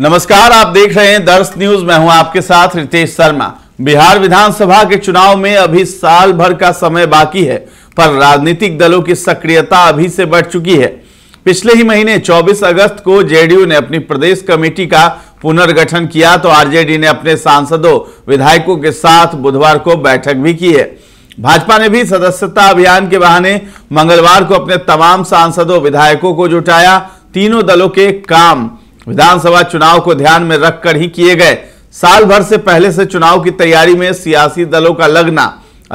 नमस्कार आप देख रहे हैं दर्श न्यूज मैं हूं आपके साथ रितेश शर्मा बिहार विधानसभा के चुनाव में अभी साल भर का समय बाकी है पर राजनीतिक दलों की सक्रियता अभी से बढ़ चुकी है पिछले ही महीने 24 अगस्त को जेडीयू ने अपनी प्रदेश कमेटी का पुनर्गठन किया तो आरजेडी ने अपने सांसदों विधायकों के साथ बुधवार को बैठक भी की है भाजपा ने भी सदस्यता अभियान के बहाने मंगलवार को अपने तमाम सांसदों विधायकों को जुटाया तीनों दलों के काम विधानसभा चुनाव को ध्यान में रखकर ही किए गए साल भर से पहले से चुनाव की तैयारी में सियासी दलों का लगना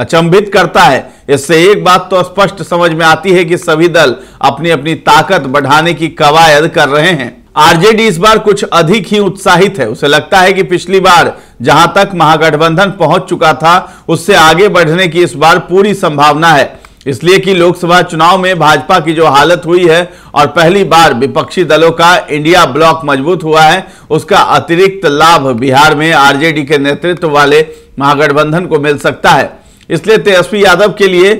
अचंभित करता है इससे एक बात तो स्पष्ट समझ में आती है कि सभी दल अपनी अपनी ताकत बढ़ाने की कवायद कर रहे हैं आरजेडी इस बार कुछ अधिक ही उत्साहित है उसे लगता है कि पिछली बार जहां तक महागठबंधन पहुंच चुका था उससे आगे बढ़ने की इस बार पूरी संभावना है इसलिए कि लोकसभा चुनाव में भाजपा की जो हालत हुई है और पहली बार विपक्षी दलों का इंडिया ब्लॉक मजबूत हुआ है उसका अतिरिक्त लाभ बिहार में आरजेडी के नेतृत्व वाले महागठबंधन को मिल सकता है इसलिए तेजस्वी यादव के लिए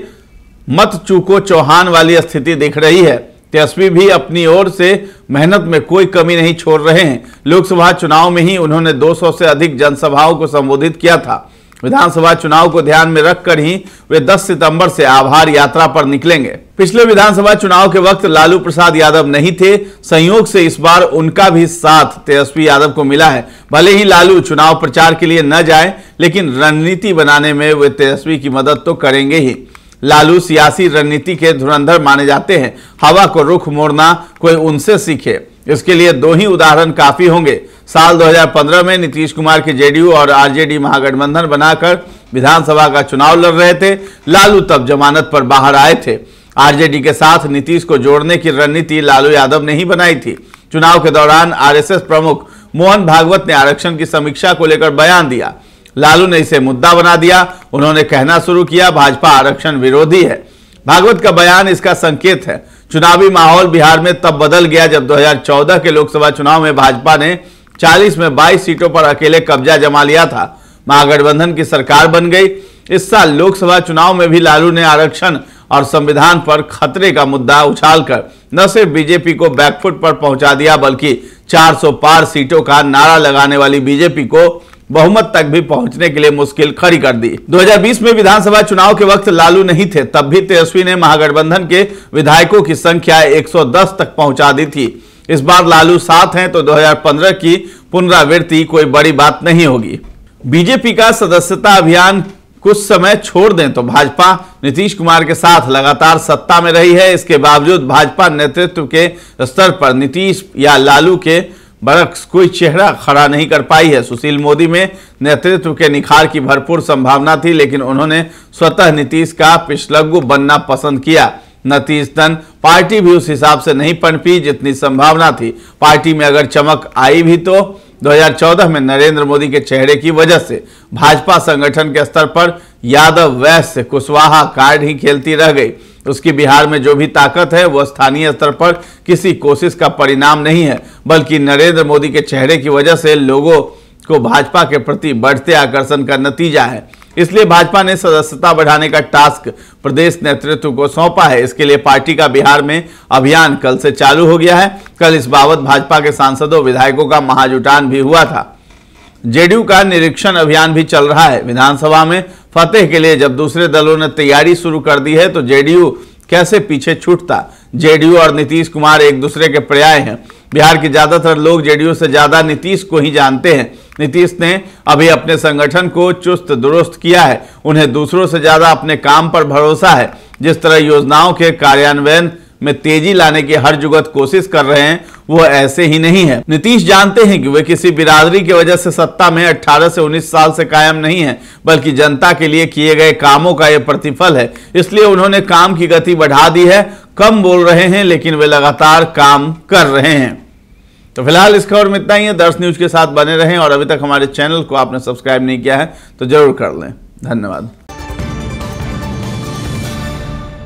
मत चूको चौहान वाली स्थिति दिख रही है तेजस्वी भी अपनी ओर से मेहनत में कोई कमी नहीं छोड़ रहे हैं लोकसभा चुनाव में ही उन्होंने 200 से अधिक जनसभाओं को संबोधित किया था विधानसभा चुनाव को ध्यान में रखकर ही वे 10 सितंबर से आभार यात्रा पर निकलेंगे पिछले विधानसभा चुनाव के वक्त लालू प्रसाद यादव नहीं थे संयोग से इस बार उनका भी साथ तेजस्वी यादव को मिला है भले ही लालू चुनाव प्रचार के लिए न जाए लेकिन रणनीति बनाने में वे तेजस्वी की मदद तो करेंगे ही लालू सियासी रणनीति के धुरंधर माने जाते हैं हवा को रुख मोड़ना कोई उनसे सीखे इसके लिए दो ही उदाहरण काफी होंगे साल 2015 में नीतीश कुमार के जेडीयू और आरजेडी महागठबंधन बनाकर विधानसभा का चुनाव लड़ रहे थे लालू तब जमानत पर बाहर आए थे आरजेडी के साथ नीतीश को जोड़ने की रणनीति लालू यादव ने ही बनाई थी चुनाव के दौरान आरएसएस प्रमुख मोहन भागवत ने आरक्षण की समीक्षा को लेकर बयान दिया लालू ने इसे मुद्दा बना दिया उन्होंने कहना शुरू किया भाजपा आरक्षण विरोधी है भागवत का बयान इसका संकेत है चुनावी माहौल बिहार में तब बदल गया जब 2014 के लोकसभा चुनाव में भाजपा ने 40 में 22 सीटों पर अकेले कब्जा जमा लिया था महागठबंधन की सरकार बन गई इस साल लोकसभा चुनाव में भी लालू ने आरक्षण और संविधान पर खतरे का मुद्दा उछालकर न सिर्फ बीजेपी को बैकफुट पर पहुंचा दिया बल्कि 400 पार सीटों का नारा लगाने वाली बीजेपी को बहुमत तक भी पहुंचने के लिए मुश्किल खड़ी कर दी 2020 में विधानसभा चुनाव के वक्त लालू नहीं थे तब भी तेजस्वी ने महागठबंधन के विधायकों की संख्या 110 तक पहुंचा दी थी इस बार लालू साथ हैं तो 2015 की पुनरावृत्ति कोई बड़ी बात नहीं होगी बीजेपी का सदस्यता अभियान कुछ समय छोड़ दें तो भाजपा नीतीश कुमार के साथ लगातार सत्ता में रही है इसके बावजूद भाजपा नेतृत्व के स्तर पर नीतीश या लालू के बरक्स कोई चेहरा खड़ा नहीं कर पाई है सुशील मोदी में नेतृत्व के निखार की भरपूर संभावना थी लेकिन उन्होंने स्वतः नीतीश का पिछलग्गु बनना पसंद किया नतीजतन पार्टी भी उस हिसाब से नहीं पनपी जितनी संभावना थी पार्टी में अगर चमक आई भी तो 2014 में नरेंद्र मोदी के चेहरे की वजह से भाजपा संगठन के स्तर पर यादव वैश्य कुशवाहा कार्ड ही खेलती रह गई उसकी बिहार में जो भी ताकत है वह स्थानीय स्तर पर किसी कोशिश का परिणाम नहीं है बल्कि नरेंद्र मोदी के चेहरे की वजह से लोगों को भाजपा के प्रति बढ़ते आकर्षण का नतीजा है इसलिए भाजपा ने सदस्यता बढ़ाने का टास्क प्रदेश नेतृत्व को सौंपा है इसके लिए पार्टी का बिहार में अभियान कल से चालू हो गया है कल इस बाबत भाजपा के सांसदों विधायकों का महाजुटान भी हुआ था जेडीयू का निरीक्षण अभियान भी चल रहा है विधानसभा में फतेह के लिए जब दूसरे दलों ने तैयारी शुरू कर दी है तो जेडीयू कैसे पीछे छूटता जेडीयू और नीतीश कुमार एक दूसरे के पर्याय हैं बिहार के ज्यादातर लोग जेडीयू से ज्यादा नीतीश को ही जानते हैं नीतीश ने अभी अपने संगठन को चुस्त दुरुस्त किया है उन्हें दूसरों से ज्यादा अपने काम पर भरोसा है जिस तरह योजनाओं के कार्यान्वयन में तेजी लाने की हर जुगत कोशिश कर रहे हैं वो ऐसे ही नहीं है नीतीश जानते हैं कि वे किसी बिरादरी की वजह से सत्ता में 18 से 19 साल से कायम नहीं है बल्कि जनता के लिए किए गए कामों का ये प्रतिफल है इसलिए उन्होंने काम की गति बढ़ा दी है कम बोल रहे हैं लेकिन वे लगातार काम कर रहे हैं तो फिलहाल इस खबर में इतना ही है दर्श न्यूज के साथ बने रहें और अभी तक हमारे चैनल को आपने सब्सक्राइब नहीं किया है तो जरूर कर लें धन्यवाद